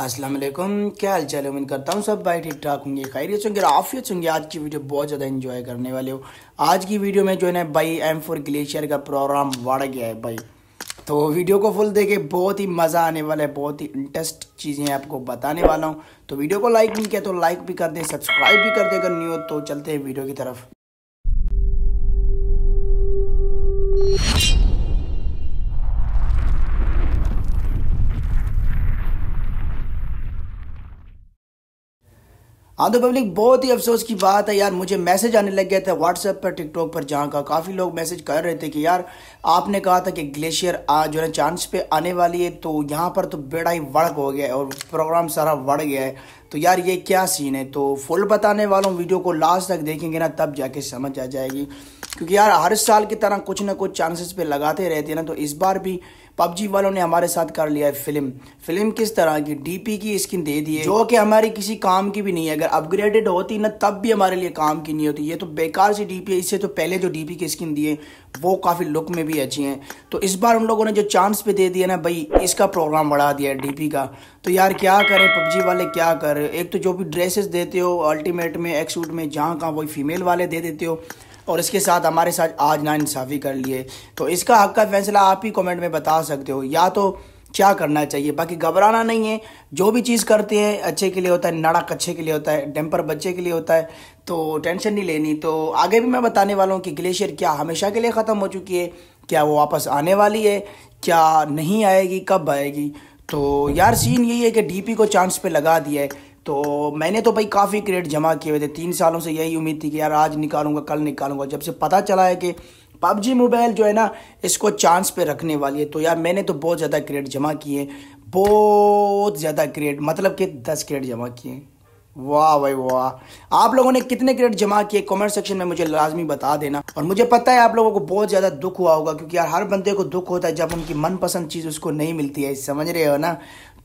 अस्सलाम वालेकुम क्या हाल चाल उम्मीद करता हूँ सब भाई ठीक ठाक होंगे खैरियत होंगे आफियत होंगे आज की वीडियो बहुत ज़्यादा इन्जॉय करने वाले हो आज की वीडियो में जो है ना भाई एम फोर ग्लेशियर का प्रोग्राम बढ़ गया है भाई तो वीडियो को फुल देखे बहुत ही मज़ा आने वाला है बहुत ही इंटरेस्ट चीज़ें आपको बताने वाला हूँ तो वीडियो को लाइक नहीं किया तो लाइक भी कर दें सब्सक्राइब भी कर दें अगर न्यू हो तो चलते हैं वीडियो की तरफ हाँ तो पब्लिक बहुत ही अफसोस की बात है यार मुझे मैसेज आने लग गया था व्हाट्सएप पर टिकटॉक पर जहाँ का काफ़ी लोग मैसेज कर रहे थे कि यार आपने कहा था कि ग्लेशियर जो है चांस पे आने वाली है तो यहाँ पर तो बेड़ा ही वड़क हो गया है और प्रोग्राम सारा वड़ गया है तो यार ये क्या सीन है तो फुल बताने वालों वीडियो को लास्ट तक देखेंगे ना तब जाके समझ आ जाएगी क्योंकि यार हर साल की तरह कुछ ना कुछ चांसेस पे लगाते रहते हैं ना तो इस बार भी पबजी वालों ने हमारे साथ कर लिया है फिल्म फिल्म किस तरह की डीपी की स्किन दे दी है जो कि हमारी किसी काम की भी नहीं है अगर अपग्रेडेड होती ना तब भी हमारे लिए काम की नहीं होती ये तो बेकार सी डीपी है इससे तो पहले जो डीपी की स्किन दी है वो काफ़ी लुक में भी अच्छी हैं तो इस बार उन लोगों ने जो चांस पे दे दिया ना भाई इसका प्रोग्राम बढ़ा दिया है डीपी का तो यार क्या करें पबजी वाले क्या कर एक तो जो भी ड्रेसेस देते हो अल्टीमेट में एक सूट में जहाँ कहाँ वही फीमेल वाले दे देते हो और इसके साथ हमारे साथ आज ना इंसाफ़ी कर लिए तो इसका हक का फैसला आप ही कमेंट में बता सकते हो या तो क्या करना चाहिए बाकी घबराना नहीं है जो भी चीज़ करते हैं अच्छे के लिए होता है नड़क अच्छे के लिए होता है टेम्पर बच्चे के लिए होता है तो टेंशन नहीं लेनी तो आगे भी मैं बताने वाला हूँ कि ग्लेशियर क्या हमेशा के लिए ख़त्म हो चुकी है क्या वो वापस आने वाली है क्या नहीं आएगी कब आएगी तो यार सीन यही है कि डीपी को चांस पे लगा दिया है तो मैंने तो भाई काफ़ी क्रेडिट जमा किए हुए थे तीन सालों से यही उम्मीद थी कि यार आज निकालूंगा कल निकालूंगा जब से पता चला है कि पबजी मोबाइल जो है ना इसको चांस पे रखने वाली है तो यार मैंने तो बहुत ज़्यादा क्रेडिट जमा किए बहुत ज़्यादा क्रेडिट मतलब कि दस क्रेडिट जमा किए वाह भाई वाह आप लोगों ने कितने क्रेडिट जमा किए कमेंट सेक्शन में मुझे लाजमी बता देना और मुझे पता है आप लोगों को बहुत ज़्यादा दुख हुआ होगा क्योंकि यार हर बंदे को दुख होता है जब उनकी मनपसंद चीज़ उसको नहीं मिलती है समझ रहे हो ना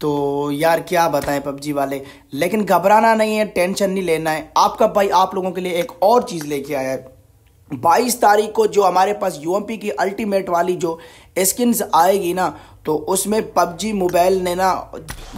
तो यार क्या बताएं पबजी वाले लेकिन घबराना नहीं है टेंशन नहीं लेना है आपका भाई आप लोगों के लिए एक और चीज़ लेके आया है 22 तारीख को जो हमारे पास यू की अल्टीमेट वाली जो स्किन्स आएगी ना तो उसमें पबजी मोबाइल ने ना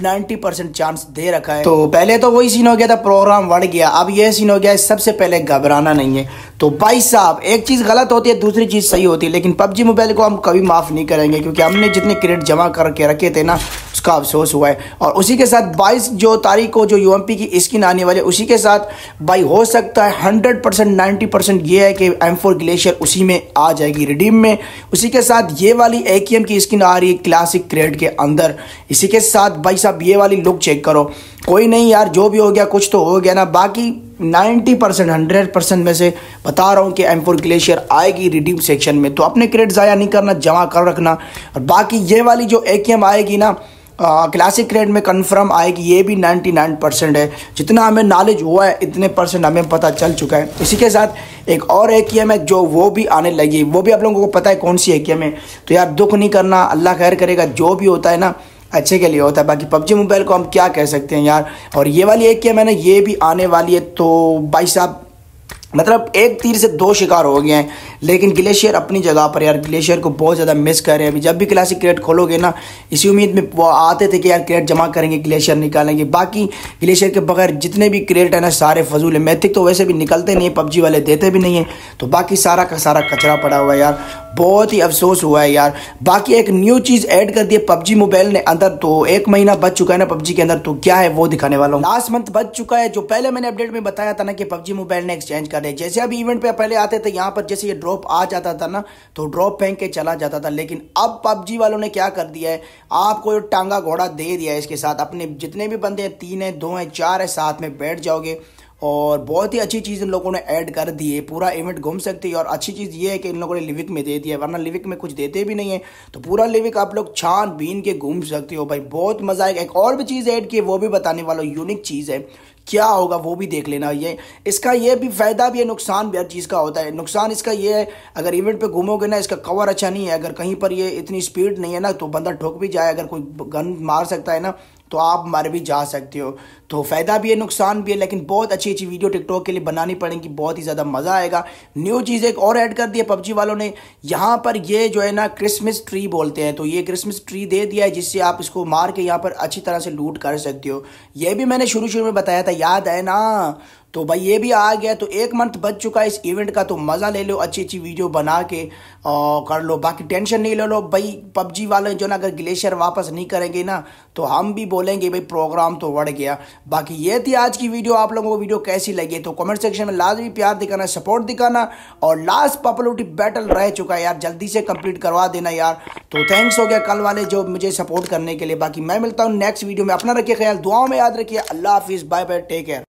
90 परसेंट चांस दे रखा है तो पहले तो वही सीन हो गया था प्रोग्राम बढ़ गया अब यह सीन हो गया है सबसे पहले घबराना नहीं है तो भाई साहब एक चीज़ गलत होती है दूसरी चीज़ सही होती है लेकिन पबजी मोबाइल को हम कभी माफ़ नहीं करेंगे क्योंकि हमने जितने क्रेडिट जमा करके रखे थे ना उसका अफसोस हुआ है और उसी के साथ बाईस जो तारीख को जो यू की स्किन आने वाली है उसी के साथ बाई हो सकता है हंड्रेड परसेंट नाइन्टी परसेंट ये है कि एम फोर ग्लेशियर उसी में आ जाएगी रिडीम में उसी के साथ ये वाली ए की स्किन आ रही है क्लासिक क्रेड के अंदर इसी के साथ भाई साहब ये वाली लुक चेक करो कोई नहीं यार जो भी हो गया कुछ तो हो गया ना बाकी 90 परसेंट हंड्रेड परसेंट में से बता रहा हूँ कि एम फोर ग्लेशियर आएगी रिडीम सेक्शन में तो अपने क्रेडिट ज़ाया नहीं करना जमा कर रखना और बाकी ये वाली जो ए आएगी ना क्लासिक ग्रेड में कंफर्म आएगी ये भी 99 परसेंट है जितना हमें नॉलेज हुआ है इतने परसेंट हमें पता चल चुका है इसी के साथ एक और एक ही है जो वो भी आने लगी वो भी आप लोगों को पता है कौन सी है कि है तो यार दुख नहीं करना अल्लाह खैर करेगा जो भी होता है ना अच्छे के लिए होता है बाकी पबजी मोबाइल को हम क्या कह सकते हैं यार और ये वाली एक है मैंने ये भी आने वाली है तो भाई साहब मतलब एक तीर से दो शिकार हो गए हैं लेकिन ग्लेशियर अपनी जगह पर यार ग्लेशियर को बहुत ज़्यादा मिस कर रहे हैं अभी जब भी क्लासिक क्रेट खोलोगे ना इसी उम्मीद में वो आते थे कि यार क्रेट जमा करेंगे ग्लेशियर निकालेंगे बाकी ग्लेशियर के बगैर जितने भी क्रेट हैं ना सारे फजूल है मैथिक तो वैसे भी निकलते नहीं पबजी वाले देते भी नहीं हैं तो बाकी सारा का सारा कचरा पड़ा हुआ है यार बहुत ही अफसोस हुआ है यार बाकी एक न्यू चीज़ ऐड कर दी है पबजी मोबाइल ने अंदर तो एक महीना बच चुका है ना पबजी के अंदर तो क्या है वो दिखाने वाला हूँ लास्ट मंथ बच चुका है जो पहले मैंने अपडेट में बताया था ना कि पबजी मोबाइल ने एक्सचेंज कर दिया जैसे अभी इवेंट पे पहले आते थे यहाँ पर जैसे ये ड्रॉप आ जाता था ना तो ड्रॉप फेंक के चला जाता था लेकिन अब पबजी वालों ने क्या कर दिया है आपको टांगा घोड़ा दे दिया है इसके साथ अपने जितने भी बंदे हैं तीन है दो हैं चार है साथ में बैठ जाओगे और बहुत ही अच्छी चीज़ इन लोगों ने ऐड कर दी है पूरा इवेंट घूम सकती है और अच्छी चीज़ ये है कि इन लोगों ने लिविक में दे दिया वरना लिविक में कुछ देते भी नहीं है तो पूरा लिविक आप लोग छान बीन के घूम सकते हो भाई बहुत मज़ा आएगा एक और भी चीज़ ऐड की वो भी बताने वाला यूनिक चीज़ है क्या होगा वो भी देख लेना ये इसका ये भी फ़ायदा भी है नुकसान भी हर चीज़ का होता है नुकसान इसका ये है अगर इवेंट पे घूमोगे ना इसका कवर अच्छा नहीं है अगर कहीं पर ये इतनी स्पीड नहीं है ना तो बंदा ठोक भी जाए अगर कोई गन मार सकता है ना तो आप हमारे भी जा सकते हो तो फ़ायदा भी है नुकसान भी है लेकिन बहुत अच्छी अच्छी वीडियो टिकटॉक के लिए बनानी पड़ेगी बहुत ही ज़्यादा मज़ा आएगा न्यू चीज़ एक और ऐड कर दी है पबजी वालों ने यहाँ पर ये जो है ना क्रिसमस ट्री बोलते हैं तो ये क्रिसमस ट्री दे दिया है जिससे आप इसको मार के यहाँ पर अच्छी तरह से लूट कर सकते हो ये भी मैंने शुरू शुरू में बताया था याद है ना तो भाई ये भी आ गया तो एक मंथ बच चुका है इस इवेंट का तो मज़ा ले लो अच्छी अच्छी वीडियो बना के और कर लो बाकी टेंशन नहीं ले लो भाई पबजी वाले जो ना अगर ग्लेशियर वापस नहीं करेंगे ना तो हम भी बोलेंगे भाई प्रोग्राम तो बढ़ गया बाकी ये थी आज की वीडियो आप लोगों को वीडियो कैसी लगी तो कमेंट सेक्शन में लाजमी प्यार दिखाना सपोर्ट दिखाना और लास्ट पॉपुलरिटी बैटल रह चुका है यार जल्दी से कंप्लीट करवा देना यार तो थैंक्स हो गया कल वाले जो मुझे सपोर्ट करने के लिए बाकी मैं मिलता हूँ नेक्स्ट वीडियो में अपना रखिए ख्याल दुआओं में याद रखिए अल्लाह हाफिज़ बाय बाय टेक केयर